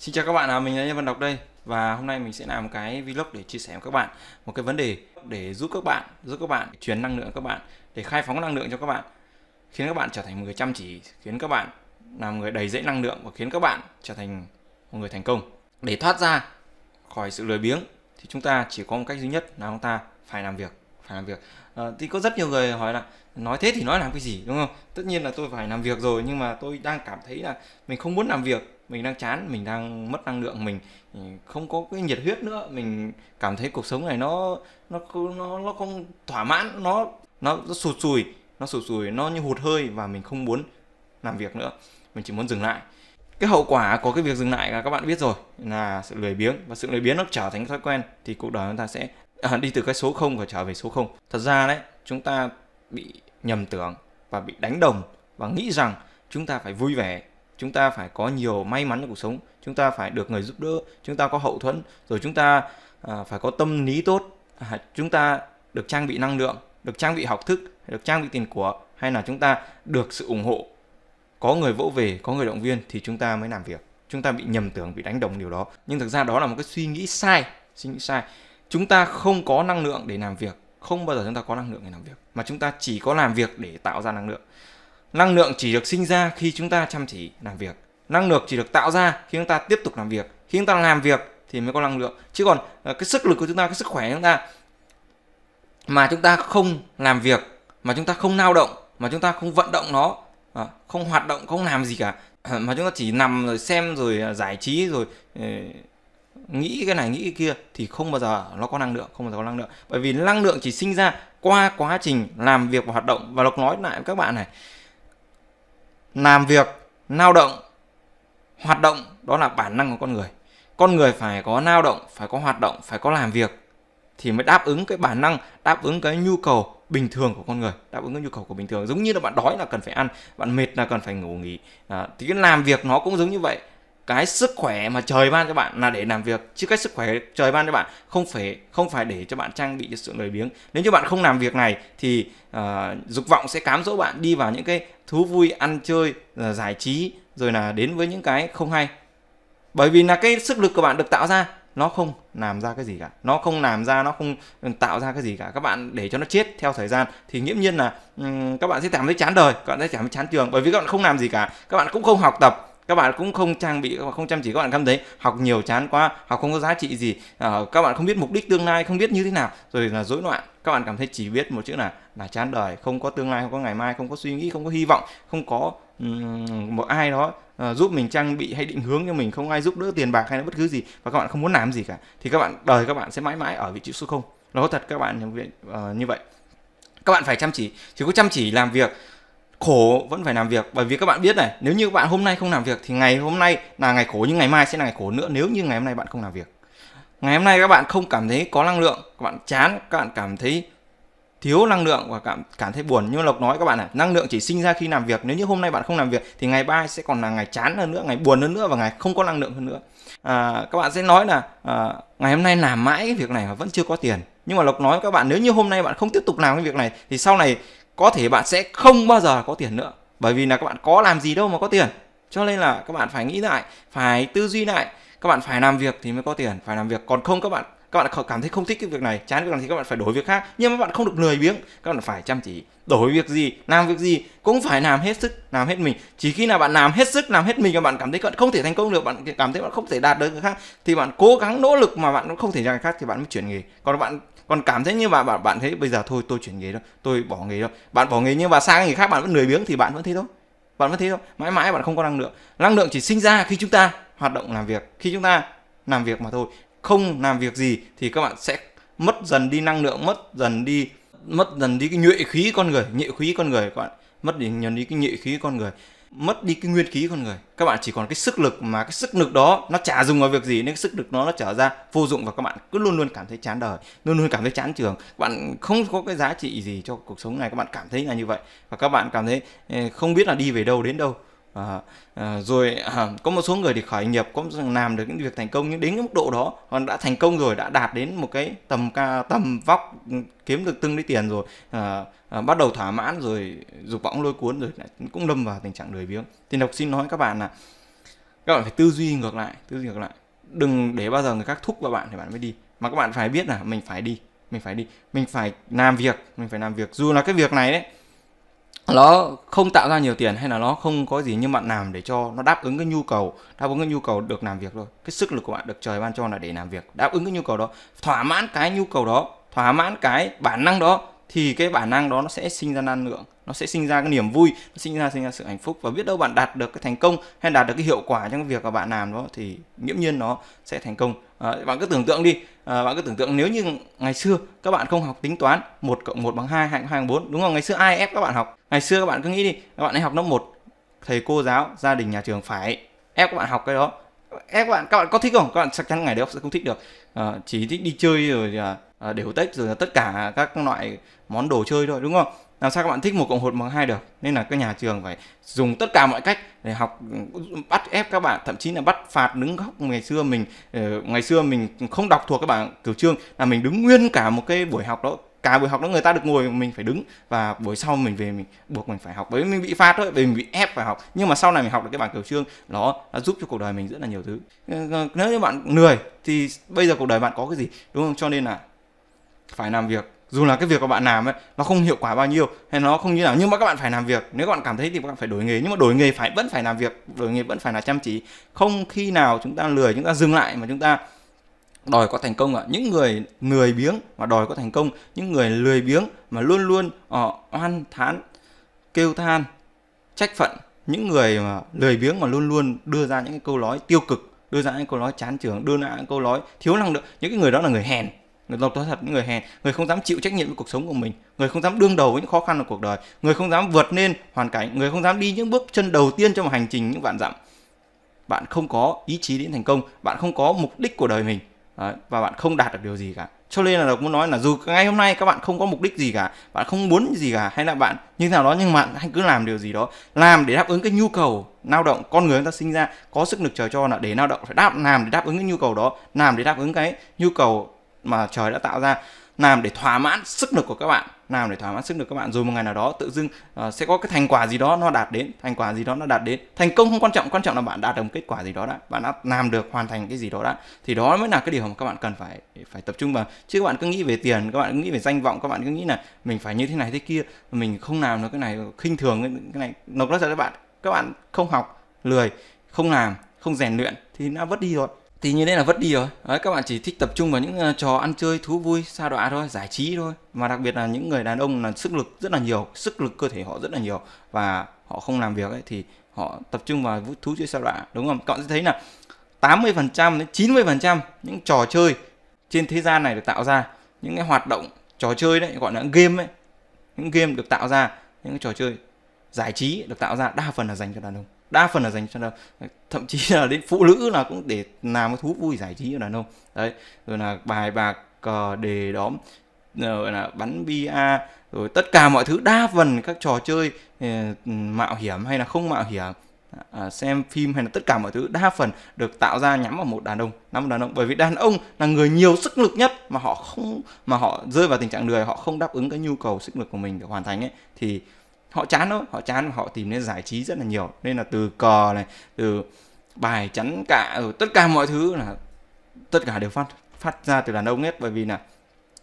Xin chào các bạn, à, mình là Nhân Văn Đọc đây và hôm nay mình sẽ làm một cái vlog để chia sẻ với các bạn một cái vấn đề để giúp các bạn giúp các bạn truyền năng lượng các bạn để khai phóng năng lượng cho các bạn khiến các bạn trở thành một người chăm chỉ khiến các bạn làm người đầy dẫy năng lượng và khiến các bạn trở thành một người thành công để thoát ra khỏi sự lười biếng thì chúng ta chỉ có một cách duy nhất là chúng ta phải làm việc phải làm việc à, thì có rất nhiều người hỏi là nói thế thì nói làm cái gì đúng không tất nhiên là tôi phải làm việc rồi nhưng mà tôi đang cảm thấy là mình không muốn làm việc mình đang chán mình đang mất năng lượng mình ừ, không có cái nhiệt huyết nữa mình cảm thấy cuộc sống này nó nó nó nó không thỏa mãn nó nó, nó sụt sùi nó sụt sùi nó như hụt hơi và mình không muốn làm việc nữa mình chỉ muốn dừng lại cái hậu quả của cái việc dừng lại là các bạn biết rồi là sự lười biếng và sự lười biếng nó trở thành thói quen thì cuộc đời chúng ta sẽ à, đi từ cái số 0 và trở về số 0. Thật ra đấy, chúng ta bị nhầm tưởng và bị đánh đồng và nghĩ rằng chúng ta phải vui vẻ, chúng ta phải có nhiều may mắn trong cuộc sống, chúng ta phải được người giúp đỡ, chúng ta có hậu thuẫn, rồi chúng ta à, phải có tâm lý tốt, à, chúng ta được trang bị năng lượng, được trang bị học thức, được trang bị tiền của hay là chúng ta được sự ủng hộ, có người vỗ về, có người động viên thì chúng ta mới làm việc. Chúng ta bị nhầm tưởng, bị đánh đồng điều đó. Nhưng thực ra đó là một cái suy nghĩ sai, suy nghĩ sai chúng ta không có năng lượng để làm việc không bao giờ chúng ta có năng lượng để làm việc mà chúng ta chỉ có làm việc để tạo ra năng lượng năng lượng chỉ được sinh ra khi chúng ta chăm chỉ làm việc năng lượng chỉ được tạo ra khi chúng ta tiếp tục làm việc khi chúng ta làm việc thì mới có năng lượng chứ còn cái sức lực của chúng ta cái sức khỏe của chúng ta mà chúng ta không làm việc mà chúng ta không lao động mà chúng ta không vận động nó không hoạt động không làm gì cả mà chúng ta chỉ nằm rồi xem rồi giải trí rồi nghĩ cái này nghĩ cái kia thì không bao giờ nó có năng lượng không bao giờ có năng lượng bởi vì năng lượng chỉ sinh ra qua quá trình làm việc và hoạt động và lộc nói lại với các bạn này làm việc lao động hoạt động đó là bản năng của con người con người phải có lao động phải có hoạt động phải có làm việc thì mới đáp ứng cái bản năng đáp ứng cái nhu cầu bình thường của con người đáp ứng cái nhu cầu của bình thường giống như là bạn đói là cần phải ăn bạn mệt là cần phải ngủ nghỉ à, thì cái làm việc nó cũng giống như vậy cái sức khỏe mà trời ban cho bạn là để làm việc chứ cái sức khỏe trời ban cho bạn không phải không phải để cho bạn trang bị cho sự lười biếng nếu như bạn không làm việc này thì uh, dục vọng sẽ cám dỗ bạn đi vào những cái thú vui ăn chơi uh, giải trí rồi là đến với những cái không hay bởi vì là cái sức lực của bạn được tạo ra nó không làm ra cái gì cả nó không làm ra nó không ừ, tạo ra cái gì cả các bạn để cho nó chết theo thời gian thì nghiễm nhiên là um, các bạn sẽ cảm thấy chán đời các bạn sẽ cảm thấy chán trường bởi vì các bạn không làm gì cả các bạn cũng không học tập các bạn cũng không trang bị các bạn không chăm chỉ các bạn cảm thấy học nhiều chán quá học không có giá trị gì à, các bạn không biết mục đích tương lai không biết như thế nào rồi là rối loạn các bạn cảm thấy chỉ biết một chữ là là chán đời không có tương lai không có ngày mai không có suy nghĩ không có hy vọng không có um, một ai đó uh, giúp mình trang bị hay định hướng cho mình không ai giúp đỡ tiền bạc hay là bất cứ gì và các bạn không muốn làm gì cả thì các bạn đời các bạn sẽ mãi mãi ở vị trí số không nó thật các bạn uh, như vậy các bạn phải chăm chỉ chỉ có chăm chỉ làm việc khổ vẫn phải làm việc bởi vì các bạn biết này nếu như các bạn hôm nay không làm việc thì ngày hôm nay là ngày khổ nhưng ngày mai sẽ là ngày khổ nữa nếu như ngày hôm nay bạn không làm việc ngày hôm nay các bạn không cảm thấy có năng lượng các bạn chán các bạn cảm thấy thiếu năng lượng và cảm cảm thấy buồn nhưng lộc nói các bạn này năng lượng chỉ sinh ra khi làm việc nếu như hôm nay bạn không làm việc thì ngày mai sẽ còn là ngày chán hơn nữa ngày buồn hơn nữa và ngày không có năng lượng hơn nữa à, các bạn sẽ nói là à, ngày hôm nay làm mãi cái việc này mà vẫn chưa có tiền nhưng mà lộc nói các bạn nếu như hôm nay bạn không tiếp tục làm cái việc này thì sau này có thể bạn sẽ không bao giờ có tiền nữa bởi vì là các bạn có làm gì đâu mà có tiền cho nên là các bạn phải nghĩ lại phải tư duy lại các bạn phải làm việc thì mới có tiền phải làm việc còn không các bạn các bạn cảm thấy không thích cái việc này chán việc này thì các bạn phải đổi việc khác nhưng mà bạn không được lười biếng các bạn phải chăm chỉ đổi việc gì làm việc gì cũng phải làm hết sức làm hết mình chỉ khi nào bạn làm hết sức làm hết mình và bạn cảm thấy bạn không thể thành công được bạn cảm thấy bạn không thể đạt được người khác thì bạn cố gắng nỗ lực mà bạn cũng không thể ra người khác thì bạn mới chuyển nghề còn bạn còn cảm thấy như bạn bạn bạn thấy bây giờ thôi tôi chuyển nghề đó tôi bỏ nghề đó bạn bỏ nghề nhưng mà sang nghề khác bạn vẫn lười biếng thì bạn vẫn thế thôi bạn vẫn thế thôi mãi mãi bạn không có năng lượng năng lượng chỉ sinh ra khi chúng ta hoạt động làm việc khi chúng ta làm việc mà thôi không làm việc gì thì các bạn sẽ mất dần đi năng lượng mất dần đi mất dần đi cái nhuệ khí con người nhệ khí con người các bạn mất dần đi cái nhệ khí con người mất đi cái nguyên khí con người các bạn chỉ còn cái sức lực mà cái sức lực đó nó chả dùng vào việc gì nên cái sức lực nó nó trở ra vô dụng và các bạn cứ luôn luôn cảm thấy chán đời luôn luôn cảm thấy chán trường các bạn không có cái giá trị gì cho cuộc sống này các bạn cảm thấy là như vậy và các bạn cảm thấy không biết là đi về đâu đến đâu À, rồi à, có một số người thì khởi nghiệp có làm được những việc thành công nhưng đến cái mức độ đó còn đã thành công rồi đã đạt đến một cái tầm ca tầm vóc ừ, kiếm được tương đối tiền rồi à, à, bắt đầu thỏa mãn rồi dục vọng lôi cuốn rồi lại cũng lâm vào tình trạng lười biếng thì đọc xin nói các bạn là các bạn phải tư duy ngược lại tư duy ngược lại đừng để bao giờ người khác thúc vào bạn thì bạn mới đi mà các bạn phải biết là mình phải đi mình phải đi mình phải làm việc mình phải làm việc dù là cái việc này đấy nó không tạo ra nhiều tiền hay là nó không có gì nhưng bạn làm để cho nó đáp ứng cái nhu cầu đáp ứng cái nhu cầu được làm việc thôi cái sức lực của bạn được trời ban cho là để làm việc đáp ứng cái nhu cầu đó thỏa mãn cái nhu cầu đó thỏa mãn cái bản năng đó thì cái bản năng đó nó sẽ sinh ra năng lượng nó sẽ sinh ra cái niềm vui nó sinh ra sinh ra sự hạnh phúc và biết đâu bạn đạt được cái thành công hay đạt được cái hiệu quả trong cái việc mà bạn làm đó thì nghiễm nhiên nó sẽ thành công à, bạn cứ tưởng tượng đi à, bạn cứ tưởng tượng nếu như ngày xưa các bạn không học tính toán một cộng một bằng hai hai bằng bốn đúng không ngày xưa ai ép các bạn học ngày xưa các bạn cứ nghĩ đi các bạn ấy học lớp một thầy cô giáo gia đình nhà trường phải ép các bạn học cái đó ép các bạn các bạn có thích không các bạn chắc chắn ngày đấy sẽ không thích được à, chỉ thích đi chơi rồi à, à đều tết rồi là tất cả các loại món đồ chơi thôi đúng không làm sao các bạn thích một cộng hột bằng hai được nên là các nhà trường phải dùng tất cả mọi cách để học bắt ép các bạn thậm chí là bắt phạt đứng góc ngày xưa mình ờ, ngày xưa mình không đọc thuộc các bạn kiểu chương là mình đứng nguyên cả một cái buổi học đó cả buổi học đó người ta được ngồi mình phải đứng và buổi sau mình về mình buộc mình phải học bởi vì mình bị phạt thôi vì mình bị ép phải học nhưng mà sau này mình học được cái bảng cửu chương nó đã giúp cho cuộc đời mình rất là nhiều thứ ờ, ờ, nếu như bạn lười thì bây giờ cuộc đời bạn có cái gì đúng không cho nên là phải làm việc dù là cái việc của bạn làm ấy nó không hiệu quả bao nhiêu hay nó không như nào nhưng mà các bạn phải làm việc nếu các bạn cảm thấy thì các bạn phải đổi nghề nhưng mà đổi nghề phải vẫn phải làm việc đổi nghề vẫn phải là chăm chỉ không khi nào chúng ta lười chúng ta dừng lại mà chúng ta đòi có thành công ạ những người lười biếng mà đòi có thành công những người lười biếng mà luôn luôn họ ờ, oan thán kêu than trách phận những người mà lười biếng mà luôn luôn đưa ra những cái câu nói tiêu cực đưa ra những câu nói chán trường đưa ra những câu nói thiếu năng lượng những cái người đó là người hèn người độc nói thật những người hèn người không dám chịu trách nhiệm với cuộc sống của mình người không dám đương đầu với những khó khăn của cuộc đời người không dám vượt lên hoàn cảnh người không dám đi những bước chân đầu tiên trong hành trình những vạn dặm bạn không có ý chí đến thành công bạn không có mục đích của đời mình và bạn không đạt được điều gì cả cho nên là Lộc muốn nói là dù ngay hôm nay các bạn không có mục đích gì cả bạn không muốn gì cả hay là bạn như thế nào đó nhưng bạn hãy cứ làm điều gì đó làm để đáp ứng cái nhu cầu lao động con người chúng ta sinh ra có sức lực trời cho là để lao động phải đáp làm để đáp ứng cái nhu cầu đó làm để đáp ứng cái nhu cầu mà trời đã tạo ra làm để thỏa mãn sức lực của các bạn làm để thỏa mãn sức lực các bạn rồi một ngày nào đó tự dưng uh, sẽ có cái thành quả gì đó nó đạt đến thành quả gì đó nó đạt đến thành công không quan trọng quan trọng là bạn đạt được một kết quả gì đó đã bạn đã làm được hoàn thành cái gì đó đã thì đó mới là cái điều mà các bạn cần phải phải tập trung vào chứ các bạn cứ nghĩ về tiền các bạn cứ nghĩ về danh vọng các bạn cứ nghĩ là mình phải như thế này thế kia mình không làm được cái này khinh thường cái này nó rất là các bạn các bạn không học lười không làm không rèn luyện thì nó vất đi rồi thì như thế là vất đi rồi đấy, các bạn chỉ thích tập trung vào những ờ, trò ăn chơi thú vui xa đọa thôi giải trí thôi mà đặc biệt là những người đàn ông là sức lực rất là nhiều sức lực cơ thể họ rất là nhiều và họ không làm việc ấy thì họ tập trung vào vũ thú chơi xa đọa đúng không các bạn sẽ thấy là 80% phần trăm đến 90% phần trăm những trò chơi trên thế gian này được tạo ra những cái hoạt động trò chơi đấy gọi là game ấy những game được tạo ra những cái trò chơi giải trí được tạo ra đa phần là dành cho đàn ông đa phần là dành cho là thậm chí là đến phụ nữ là cũng để làm cái thú vui giải trí cho đàn ông đấy rồi là bài bạc cờ đề đóm rồi ờ, là bắn bia rồi tất cả mọi thứ đa phần các trò chơi ờ, mạo hiểm hay là không mạo hiểm à, xem phim hay là tất cả mọi thứ đa phần được tạo ra nhắm vào một đàn ông nhắm đàn ông bởi vì đàn ông là người nhiều sức lực nhất mà họ không mà họ rơi vào tình trạng lười họ không đáp ứng cái nhu cầu sức lực của mình để hoàn thành ấy thì họ chán thôi họ chán và họ tìm đến giải trí rất là nhiều nên là từ cò này từ bài chắn cả ở ừ, tất cả mọi thứ là tất cả đều phát phát ra từ đàn ông hết bởi vì là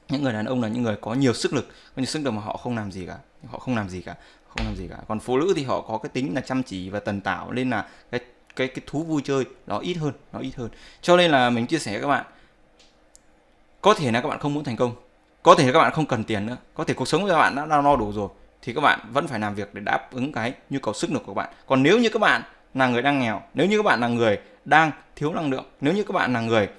những người đàn ông là những người có nhiều sức lực có nhiều sức lực mà họ không làm gì cả họ không làm gì cả không làm gì cả còn phụ nữ thì họ có cái tính là chăm chỉ và tần tảo nên là cái cái cái thú vui chơi nó ít hơn nó ít hơn cho nên là mình chia sẻ với các bạn có thể là các bạn không muốn thành công có thể các bạn không cần tiền nữa có thể cuộc sống của các bạn đã no đủ rồi thì các bạn vẫn phải làm việc để đáp ứng cái nhu cầu sức lực của các bạn còn nếu như các bạn là người đang nghèo nếu như các bạn là người đang thiếu năng lượng nếu như các bạn là người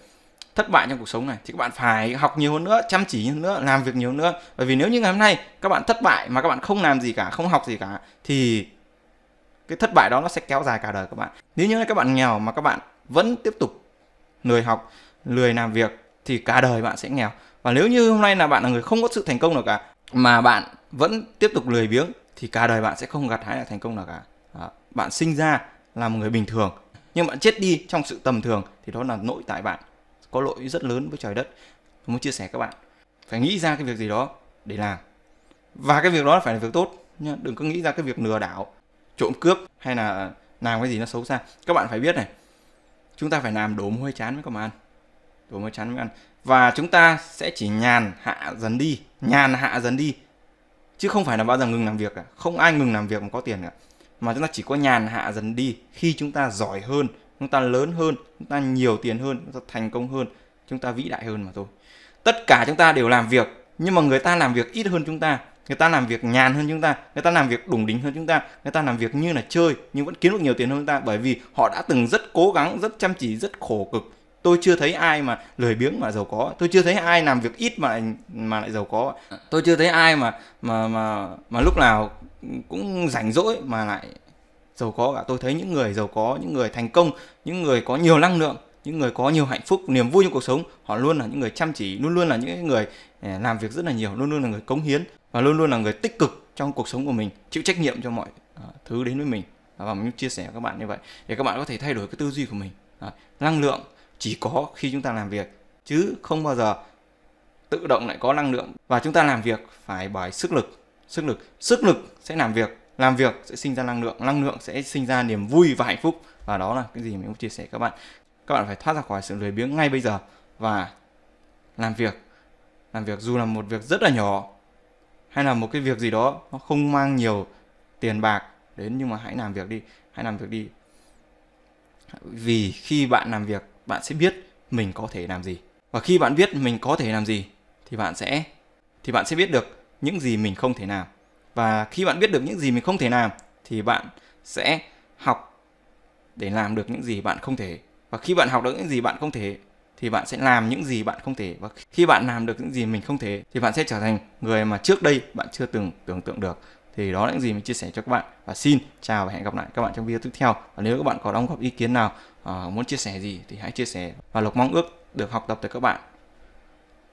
thất bại trong cuộc sống này thì các bạn phải học nhiều hơn nữa chăm chỉ hơn nữa làm việc nhiều hơn nữa bởi vì nếu như ngày hôm nay các bạn thất bại mà các bạn không làm gì cả không học gì cả thì cái thất bại đó nó sẽ kéo dài cả đời các bạn nếu như các bạn nghèo mà các bạn vẫn tiếp tục lười học lười làm việc thì cả đời bạn sẽ nghèo và nếu như hôm nay là bạn là người không có sự thành công nào cả mà bạn vẫn tiếp tục lười biếng thì cả đời bạn sẽ không gặt hái được thành công nào cả à, bạn sinh ra là một người bình thường nhưng bạn chết đi trong sự tầm thường thì đó là nội tại bạn có lỗi rất lớn với trời đất tôi muốn chia sẻ các bạn phải nghĩ ra cái việc gì đó để làm và cái việc đó phải là việc tốt nhá đừng có nghĩ ra cái việc lừa đảo trộm cướp hay là làm cái gì nó xấu xa các bạn phải biết này chúng ta phải làm đổ mồ hôi chán mới có mà ăn đổ mồ hôi chán mới ăn và chúng ta sẽ chỉ nhàn hạ dần đi nhàn hạ dần đi chứ không phải là bao giờ ngừng làm việc cả không ai ngừng làm việc mà có tiền cả mà chúng ta chỉ có nhàn hạ dần đi khi chúng ta giỏi hơn chúng ta lớn hơn chúng ta nhiều tiền hơn chúng ta thành công hơn chúng ta vĩ đại hơn mà thôi tất cả chúng ta đều làm việc nhưng mà người ta làm việc ít hơn chúng ta người ta làm việc nhàn hơn chúng ta người ta làm việc đủng đỉnh hơn chúng ta người ta làm việc như là chơi nhưng vẫn kiếm được nhiều tiền hơn chúng ta bởi vì họ đã từng rất cố gắng rất chăm chỉ rất khổ cực tôi chưa thấy ai mà lười biếng mà giàu có tôi chưa thấy ai làm việc ít mà mà lại giàu có tôi chưa thấy ai mà mà mà mà lúc nào cũng rảnh rỗi mà lại giàu có cả tôi thấy những người giàu có những người thành công những người có nhiều năng lượng những người có nhiều hạnh phúc niềm vui trong cuộc sống họ luôn là những người chăm chỉ luôn luôn là những người à, làm việc rất là nhiều luôn luôn là người cống hiến và luôn luôn là người tích cực trong cuộc sống của mình chịu trách nhiệm cho mọi à, thứ đến với mình và mình chia sẻ với các bạn như vậy để các bạn có thể thay đổi cái tư duy của mình à, năng lượng chỉ có khi chúng ta làm việc chứ không bao giờ tự động lại có năng lượng và chúng ta làm việc phải bởi sức lực sức lực sức lực sẽ làm việc làm việc sẽ sinh ra năng lượng năng lượng sẽ sinh ra niềm vui và hạnh phúc và đó là cái gì mình muốn chia sẻ các bạn các bạn phải thoát ra khỏi sự lười biếng ngay bây giờ và làm việc làm việc dù là một việc rất là nhỏ hay là một cái việc gì đó nó không mang nhiều tiền bạc đến nhưng mà hãy làm việc đi hãy làm việc đi vì khi bạn làm việc bạn sẽ biết mình có thể làm gì và khi bạn biết mình có thể làm gì thì bạn sẽ thì bạn sẽ biết được những gì mình không thể làm và khi bạn biết được những gì mình không thể làm thì bạn sẽ học để làm được những gì bạn không thể và khi bạn học được những gì bạn không thể thì bạn sẽ làm những gì bạn không thể và khi bạn làm được những gì mình không thể thì bạn sẽ trở thành người mà trước đây bạn chưa từng tưởng tượng được thì đó là những gì mình chia sẻ cho các bạn và xin chào và hẹn gặp lại các bạn trong video tiếp theo và nếu các bạn có đóng góp ý kiến nào uh, muốn chia sẻ gì thì hãy chia sẻ và lộc mong ước được học tập từ các bạn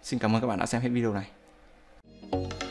xin cảm ơn các bạn đã xem hết video này